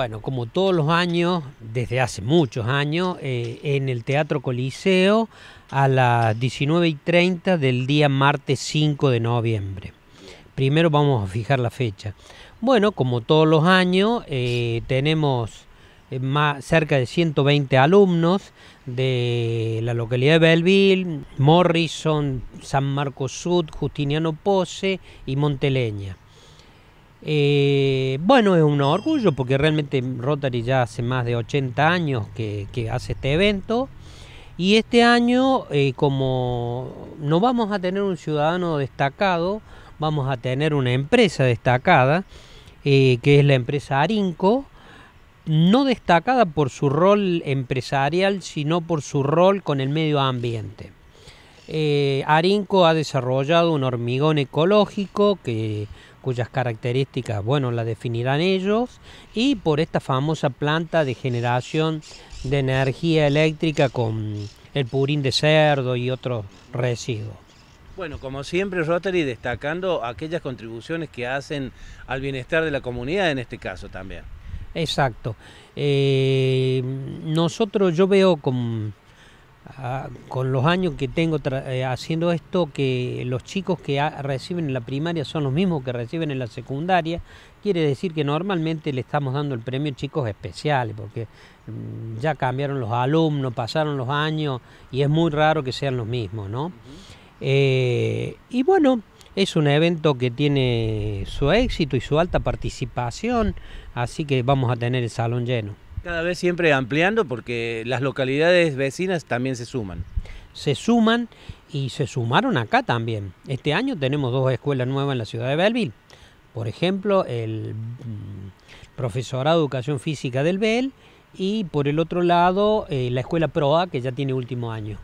Bueno, como todos los años, desde hace muchos años, eh, en el Teatro Coliseo a las 19 y 30 del día martes 5 de noviembre. Primero vamos a fijar la fecha. Bueno, como todos los años, eh, tenemos eh, cerca de 120 alumnos de la localidad de Belleville, Morrison, San Marcos Sud, Justiniano Pose y Monteleña. Eh, bueno, es un orgullo porque realmente Rotary ya hace más de 80 años que, hace este evento. Y este año, eh, como no vamos a tener un ciudadano destacado, vamos a tener una empresa destacada, eh, que es la empresa Arinco, no destacada por su rol empresarial, sino por su rol con el medio ambiente. Arinco ha desarrollado un hormigón ecológico que cuyas características, bueno, las definirán ellos, y por esta famosa planta de generación de energía eléctrica con el purín de cerdo y otros residuos. Bueno, como siempre, Rotary destacando aquellas contribuciones que hacen al bienestar de la comunidad en este caso también. Exacto. Eh, nosotros yo veo con Ah, con los años que tengo eh, haciendo esto, que los chicos que reciben en la primaria son los mismos que reciben en la secundaria, quiere decir que normalmente le estamos dando el premio a chicos especiales, porque mm, ya cambiaron los alumnos, pasaron los años y es muy raro que sean los mismos, ¿no? Eh, y bueno, es un evento que tiene su éxito y su alta participación, así que vamos a tener el salón lleno. Cada vez siempre ampliando porque las localidades vecinas también se suman. Se suman y se sumaron acá también. Este año tenemos dos escuelas nuevas en la ciudad de Belville. Por ejemplo, el mm, profesorado de educación física del Bel y por el otro lado eh, la escuela PROA que ya tiene último año.